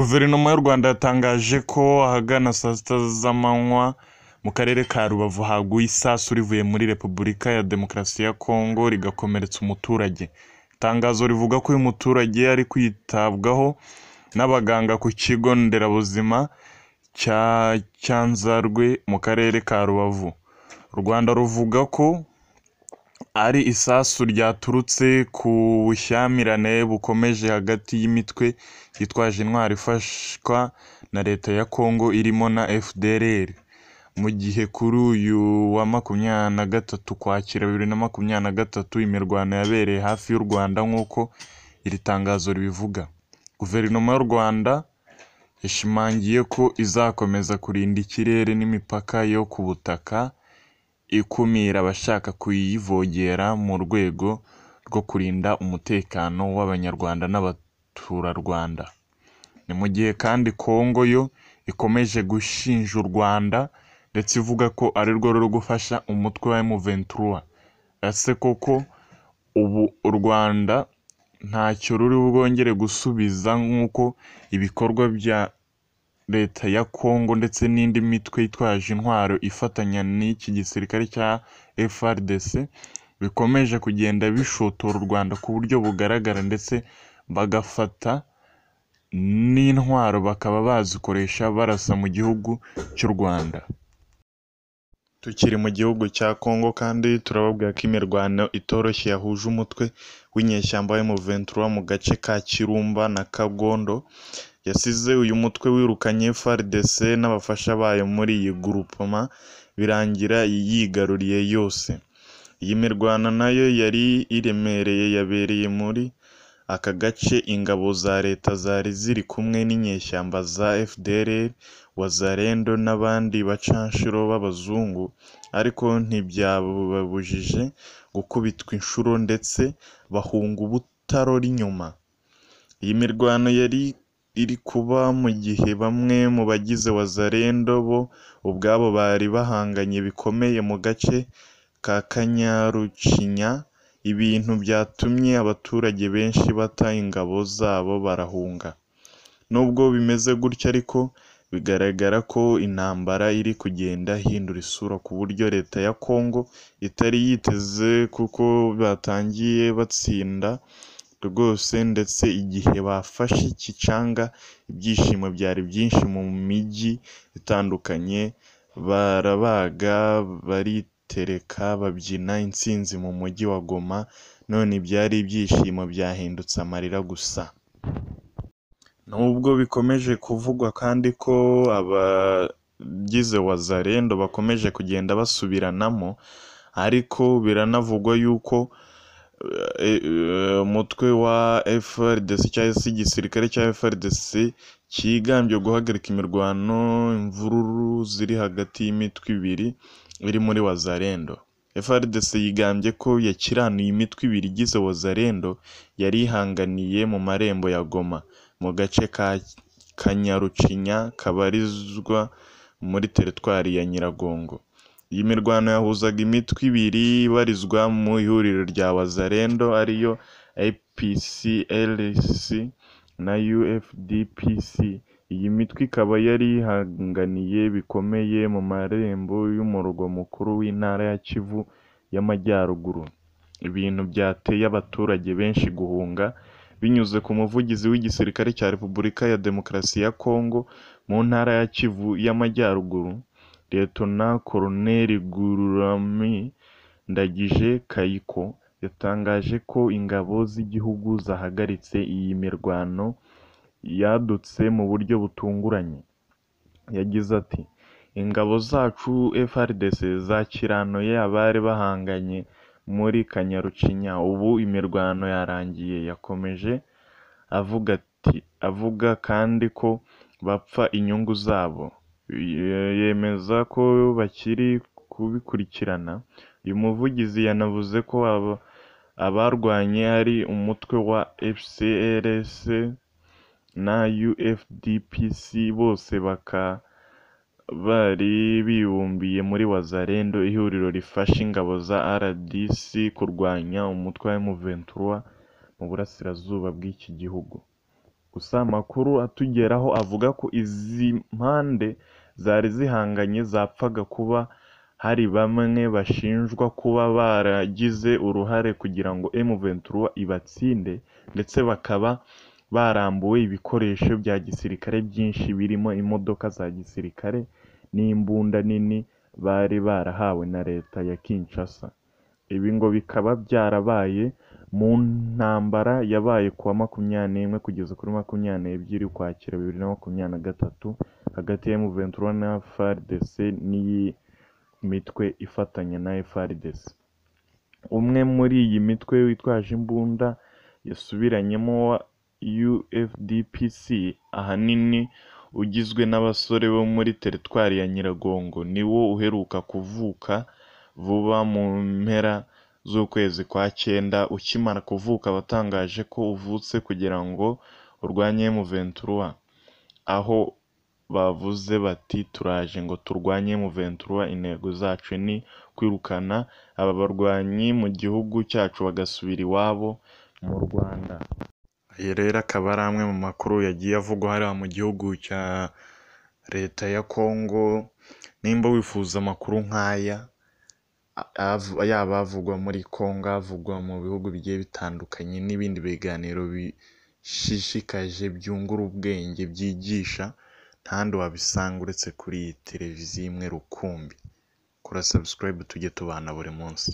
Guverinoma y'u Rwanda yatangaje ko ahagana saa sita z'amanywa mu karere ka Rubavu haguye isasu rivuye muri Repubulika ya Demokarasi ya Kongo rigakomeretsa umuturage, itangazo rivuga ko uyu muturage ari kwitabwaho n'abaganga ku kigo nderabuzima cya Cyanzarwe mu karere ka Rubavu, u Rwanda ruvuga ko. ari isasu ryaturutse ku bushyamirane bukomeje hagati y'imitwe yitwaje intwaro ifashwa na leta ya Congo irimo na FDLR, mu gihe kuri uyu wa makumyabiri na gatatu Ukwakira bibiri na makumyabiri na gatatu imirwano yabereye hafi y'u Rwanda nk'uko iri tangazo ribivuga, Guverinoma y'u Rwanda yashimangiye ko izakomeza kurinda ikirere n'imipaka yo ku butaka. ikumira abashaka kuyivogera mu rwego rwo kurinda umutekano w'Abanyarwanda n'abaturarwanda. Ni mu gihe kandi Kongo yo ikomeje gushinja u Rwanda ndetse ivuga ko ari rwo ruri gufasha umutwe wa M23. Ese koko ubu u Rwanda ntacyo ruri bwongere gusubiza nk'uko ibikorwa bya leta ya Congo ndetse n'indi mitwe itwaje intwaro ifatanya n'iki gisirikare cya FARDC bikomeje kugenda bishotora u Rwanda ku buryo bugaragara ndetse bagafata n'intwaro bakaba bazikoresha barasa mu gihugu cy'u Rwanda. Tukiri mu gihugu cya Congo kandi turababwira ko imirwano itoroshye yahuje umutwe w'inyeshyamba w'M23 mu gace ka Kirumba na Kagondo yasize uyu mutwe wirukanye FARDC n'abafasha bayo muri iyi groupement birangira yigaruriye yose iyi mirwano nayo yari iremereye yabereye muri aka gace ingabo za leta zari ziri kumwe n'inyeshyamba za FDLR Wazalendo n'abandi bacanshuro b'abazungu ariko ntibyababujije gukubitwa inshuro ndetse bahunga ubutaro inyuma iyi mirwano yari iri kuba mu gihe bamwe mu bagize Wazalendo bo ubwabo bari bahanganye bikomeye mu gace ka Kanyarucinya ibintu byatumye abaturage benshi bata ingabo zabo barahunga. Nubwo bimeze gutyo ariko bigaragara ko intambara iri kugenda hindura isura ku buryo Leta ya Congo itari yiteze kuko batangiye batsinda rwose ndetse igihe bafashe Gicanga ibyishimo byari byinshi mu mijyi itandukanye barabaga baritereka babyina intsinzi mu mujyi wa Goma none ibyari ibyishimo byahindutse amarira gusa nubwo bikomeje kuvugwa kandi ko abagize wazarendo bakomeje kugenda basubiranamo ariko biranavugwa yuko Eh, eh, eh, umutwe wa FARDC cyangwa se igisirikare cya Frdc cyigambye guhagarika imirwano, imvururu ziri hagati y'imitwe ibiri iri muri wazarendo frdc yigambye ko yakiraniye imitwe ibiri igize wazarendo yari yihanganiye mu marembo ya Goma, mu gace ka Kanyarucinya kabarizwa muri teritwari ya Nyiragongo. Iyi mirwano yahuzaga imitwe ibiri ibarizwa mu ihuriro rya Wazalendo ariyo apc na UFDPC iyi mitwe ikaba yari yihanganiye bikomeye mu marembo y'umurwa mukuru w'intara ya Kivu y'Amajyaruguru ibintu byateye abaturage benshi guhunga binyuze ku muvugizi w'igisirikare cya Repubulika ya Demokarasi ya Kongo mu ntara ya Kivu y'Amajyaruguru Liyetona Koloneli Guillaume Ndagije Kayiko yatangaje ko ingabo z'igihugu zahagaritse iyi mirwano yadutse mu buryo butunguranye yagize ati “Ingabo zacu (FARDC) zakiranuye abari bahanganye muri Kanyarucinya ubu imirwano yarangiye” yakomeje avuga ati avuga kandi ko bapfa inyungu zabo yemeza ko bakiri kubikurikirana uyu muvugizi yanavuze ko abarwanye ari umutwe wa FCRS na UFDPC bose bakaba bari bibumbiye muri wazarendo ihuriro rifasha ingabo za RDC kurwanya umutwe wa m mu burasirazuba bw'iki gihugu gusa amakuru atugeraho avuga ko izi mpande zari zihanganye zapfaga kuba hari bamwe bashinjwa kuba baragize uruhare kugira ngo M23 ibatsinde ndetse bakaba barambuwe ibikoresho bya gisirikare byinshi birimo imodoka za gisirikare n'imbunda nini bari barahawe na leta ya Kinshasa ibi ngo bikaba byarabaye mu ntambara yabaye kuwa makumyabiri n'imwe kugeza kuri makumyabiri n'ebyiri Ukwakira bibiri na makumyabiri na gatatu hagati ya M23 na FARDC n'iyi mitwe ifatanya na FARDC umwe muri iyi mitwe witwaje imbunda yasubiranyemo wa UFDPC ahanini ugizwe n'abasore bo muri teritwari ya Nyiragongo niwo uheruka kuvuka vuba mu mpera z'ukwezi kwa cyenda ukimara kuvuka watangaje ko uvutse kugira ngo urwanye M23 aho bavuze bati turaje ngo turwanye Muventura intego zacu ni kwirukana aba barwanyi mu gihugu cyacu bagasubira iwabo mu Rwanda aya rero akaba ari amwe mu makuru yagiye avugwa hariya mu gihugu cya leta ya Congo nimba wifuza amakuru nk'aya yaba avugwa muri Congo avugwa mu bihugu bigiye bitandukanye n'ibindi biganiro bishishikaje byungura ubwenge byigisha ntahandi wabisanga uretse kuri iyi televiziyo imwe rukumbi kora sabusikarayibe tujye tubana buri munsi.